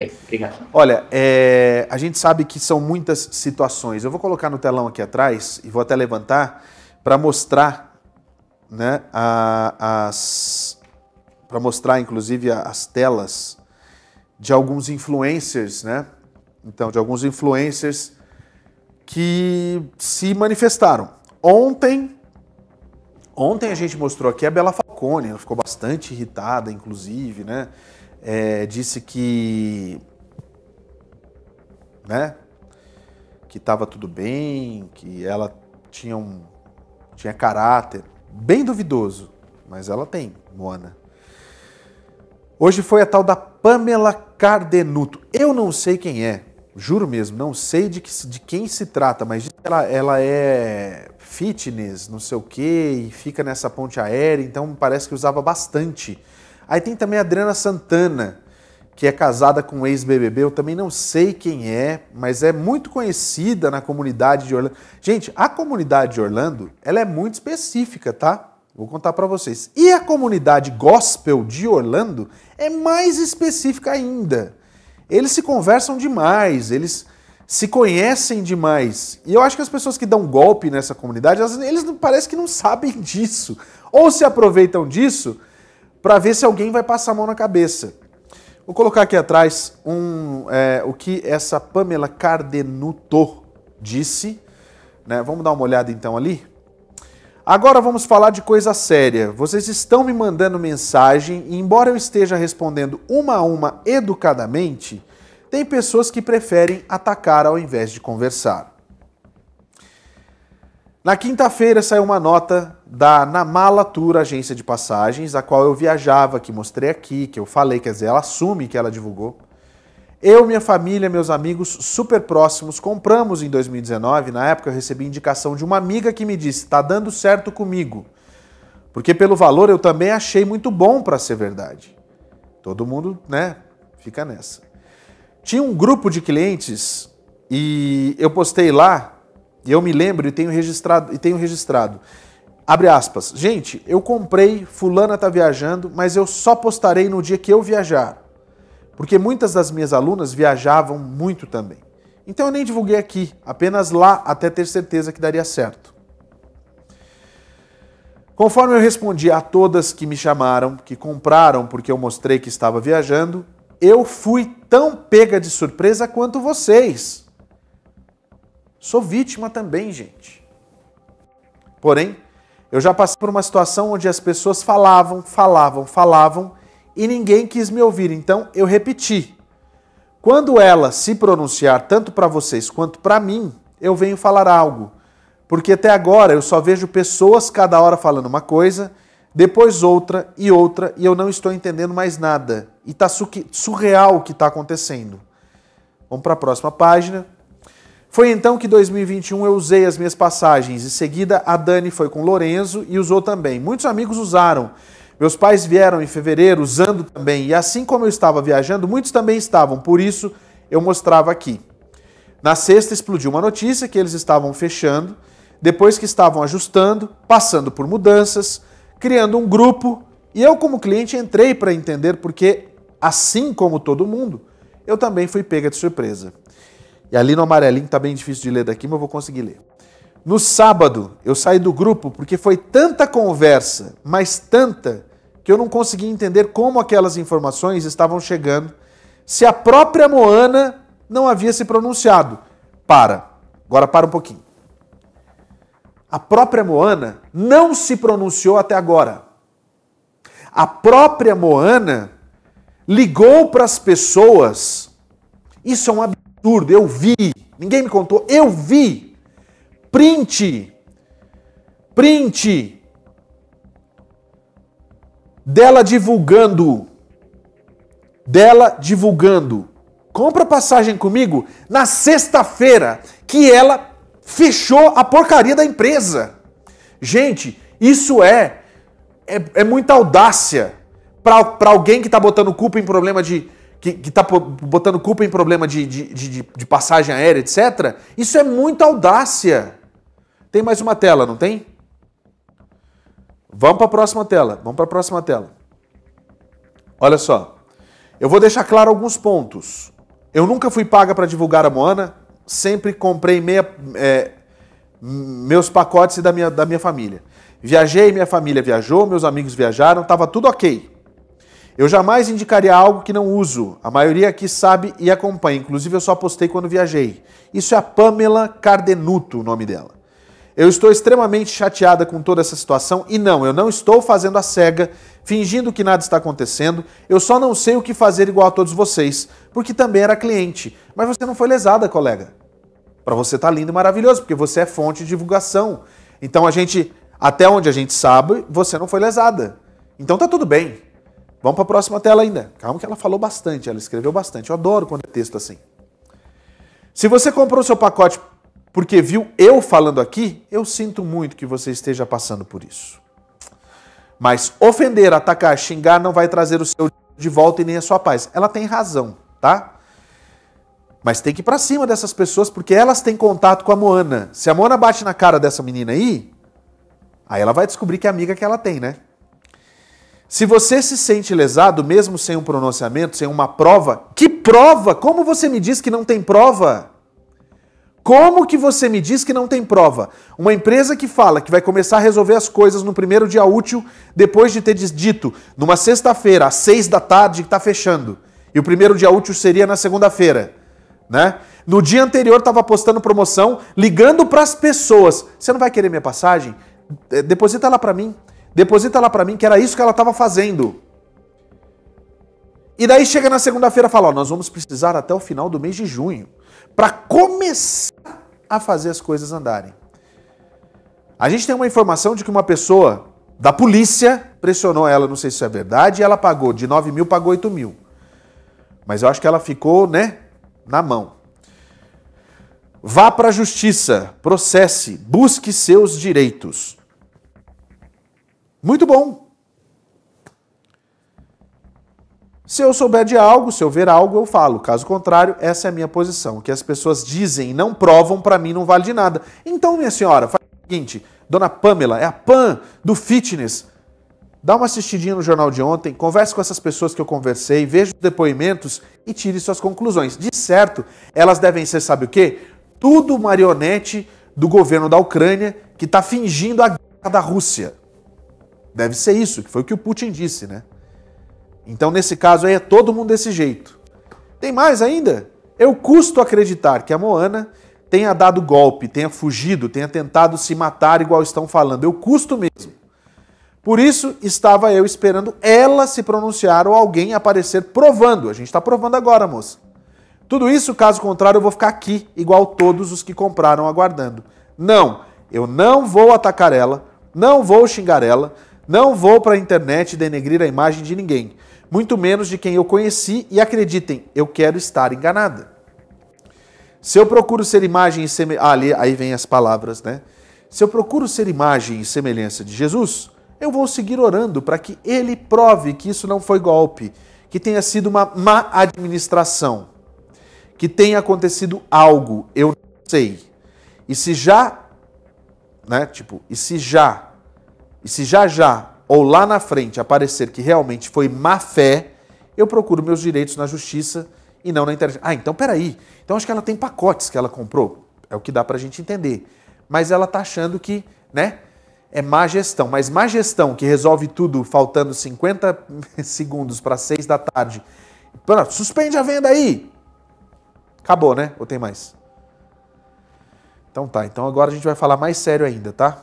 É, obrigado. Olha, é, a gente sabe que são muitas situações. Eu vou colocar no telão aqui atrás e vou até levantar para mostrar, né, a, as, para mostrar inclusive as telas de alguns influencers, né? Então, de alguns influencers que se manifestaram. Ontem, ontem a gente mostrou aqui a Bela Falcone, ela ficou bastante irritada, inclusive, né? é, disse que, né, que estava tudo bem, que ela tinha um, tinha caráter bem duvidoso, mas ela tem, Moana. Hoje foi a tal da Pamela Cardenuto. Eu não sei quem é, juro mesmo, não sei de, que, de quem se trata, mas ela, ela é fitness, não sei o quê, e fica nessa ponte aérea, então parece que usava bastante Aí tem também a Adriana Santana, que é casada com um ex-BBB, eu também não sei quem é, mas é muito conhecida na comunidade de Orlando. Gente, a comunidade de Orlando, ela é muito específica, tá? Vou contar para vocês. E a comunidade gospel de Orlando é mais específica ainda. Eles se conversam demais, eles se conhecem demais. E eu acho que as pessoas que dão golpe nessa comunidade, elas, eles parece que não sabem disso. Ou se aproveitam disso para ver se alguém vai passar a mão na cabeça. Vou colocar aqui atrás um, é, o que essa Pamela Cardenuto disse. Né? Vamos dar uma olhada então ali? Agora vamos falar de coisa séria. Vocês estão me mandando mensagem e, embora eu esteja respondendo uma a uma educadamente, tem pessoas que preferem atacar ao invés de conversar. Na quinta-feira saiu uma nota da Namala Tour, agência de passagens, a qual eu viajava, que mostrei aqui, que eu falei, quer dizer, ela assume que ela divulgou. Eu, minha família, meus amigos super próximos compramos em 2019. Na época eu recebi indicação de uma amiga que me disse: "Tá dando certo comigo". Porque pelo valor eu também achei muito bom para ser verdade. Todo mundo, né, fica nessa. Tinha um grupo de clientes e eu postei lá e eu me lembro e tenho registrado, e tenho registrado. Abre aspas. Gente, eu comprei, fulana tá viajando, mas eu só postarei no dia que eu viajar. Porque muitas das minhas alunas viajavam muito também. Então eu nem divulguei aqui, apenas lá até ter certeza que daria certo. Conforme eu respondi a todas que me chamaram, que compraram porque eu mostrei que estava viajando, eu fui tão pega de surpresa quanto vocês. Sou vítima também, gente. Porém, eu já passei por uma situação onde as pessoas falavam, falavam, falavam e ninguém quis me ouvir, então eu repeti. Quando ela se pronunciar tanto para vocês quanto para mim, eu venho falar algo. Porque até agora eu só vejo pessoas cada hora falando uma coisa, depois outra e outra, e eu não estou entendendo mais nada. E tá surreal o que está acontecendo. Vamos para a próxima página. Foi então que 2021 eu usei as minhas passagens. Em seguida, a Dani foi com Lorenzo e usou também. Muitos amigos usaram. Meus pais vieram em fevereiro usando também. E assim como eu estava viajando, muitos também estavam. Por isso, eu mostrava aqui. Na sexta, explodiu uma notícia que eles estavam fechando. Depois que estavam ajustando, passando por mudanças, criando um grupo. E eu, como cliente, entrei para entender porque, assim como todo mundo, eu também fui pega de surpresa. E ali no amarelinho está bem difícil de ler daqui, mas eu vou conseguir ler. No sábado, eu saí do grupo porque foi tanta conversa, mas tanta, que eu não consegui entender como aquelas informações estavam chegando, se a própria Moana não havia se pronunciado. Para. Agora para um pouquinho. A própria Moana não se pronunciou até agora. A própria Moana ligou para as pessoas. Isso é um absurdo absurdo, eu vi. Ninguém me contou, eu vi. Print. Print dela divulgando dela divulgando. Compra passagem comigo na sexta-feira que ela fechou a porcaria da empresa. Gente, isso é é, é muita audácia para alguém que está botando culpa em problema de que está botando culpa em problema de, de, de, de, passagem aérea, etc., isso é muita audácia. Tem mais uma tela, não tem? Vamos para a próxima tela. Vamos para a próxima tela. Olha só. Eu vou deixar claro alguns pontos. Eu nunca fui paga para divulgar a Moana, sempre comprei meia, é, meus pacotes da minha, da minha família. Viajei, minha família viajou, meus amigos viajaram, estava tudo ok. Eu jamais indicaria algo que não uso. A maioria aqui sabe e acompanha. Inclusive, eu só postei quando viajei. Isso é a Pamela Cardenuto, o nome dela. Eu estou extremamente chateada com toda essa situação e não, eu não estou fazendo a cega, fingindo que nada está acontecendo. Eu só não sei o que fazer igual a todos vocês, porque também era cliente. Mas você não foi lesada, colega. Para você tá lindo e maravilhoso, porque você é fonte de divulgação. Então a gente, até onde a gente sabe, você não foi lesada. Então tá tudo bem. Vamos para a próxima tela ainda. Calma que ela falou bastante, ela escreveu bastante. Eu adoro quando é texto assim. Se você comprou seu pacote porque viu eu falando aqui, eu sinto muito que você esteja passando por isso. Mas ofender, atacar, xingar não vai trazer o seu de volta e nem a sua paz. Ela tem razão, tá? Mas tem que ir para cima dessas pessoas porque elas têm contato com a Moana. Se a Moana bate na cara dessa menina aí, aí ela vai descobrir que é amiga que ela tem, né? Se você se sente lesado, mesmo sem um pronunciamento, sem uma prova, que prova? Como você me diz que não tem prova? Como que você me diz que não tem prova? Uma empresa que fala que vai começar a resolver as coisas no primeiro dia útil, depois de ter dito numa sexta-feira, às seis da tarde, que está fechando. E o primeiro dia útil seria na segunda-feira. Né? No dia anterior estava postando promoção, ligando para as pessoas. Você não vai querer minha passagem? Deposita lá para mim. Deposita lá para mim que era isso que ela estava fazendo. E daí chega na segunda-feira e fala: ó, nós vamos precisar até o final do mês de junho para começar a fazer as coisas andarem. A gente tem uma informação de que uma pessoa da polícia pressionou ela, não sei se isso é verdade, e ela pagou de 9 mil, pagou 8 mil. Mas eu acho que ela ficou, né, na mão. Vá para a justiça, processe, busque seus direitos. Muito bom. Se eu souber de algo, se eu ver algo, eu falo. Caso contrário, essa é a minha posição. O que as pessoas dizem e não provam, para mim não vale de nada. Então, minha senhora, faz o seguinte: Dona Pamela, é a Pan do fitness. Dá uma assistidinha no jornal de ontem, converse com essas pessoas que eu conversei, veja os depoimentos e tire suas conclusões. De certo, elas devem ser, sabe o quê? Tudo marionete do governo da Ucrânia que está fingindo a guerra da Rússia. Deve ser isso, que foi o que o Putin disse, né? Então, nesse caso aí, é todo mundo desse jeito. Tem mais ainda? Eu custo acreditar que a Moana tenha dado golpe, tenha fugido, tenha tentado se matar, igual estão falando. Eu custo mesmo. Por isso, estava eu esperando ela se pronunciar ou alguém aparecer provando. A gente está provando agora, moça. Tudo isso, caso contrário, eu vou ficar aqui, igual todos os que compraram aguardando. Não, eu não vou atacar ela, não vou xingar ela, não vou para a internet denegrir a imagem de ninguém, muito menos de quem eu conheci, e acreditem, eu quero estar enganada. Se eu procuro ser imagem e semelhança. Ah, ali, aí vem as palavras, né? Se eu procuro ser imagem e semelhança de Jesus, eu vou seguir orando para que ele prove que isso não foi golpe, que tenha sido uma má administração, que tenha acontecido algo, eu não sei. E se já, né, tipo, e se já e se já já ou lá na frente aparecer que realmente foi má fé, eu procuro meus direitos na justiça e não na internet. Ah, então peraí. Então acho que ela tem pacotes que ela comprou. É o que dá pra gente entender. Mas ela tá achando que, né? É má gestão. Mas má gestão que resolve tudo faltando 50 segundos para 6 da tarde. Pronto, suspende a venda aí! Acabou, né? Ou tem mais? Então tá, então agora a gente vai falar mais sério ainda, tá?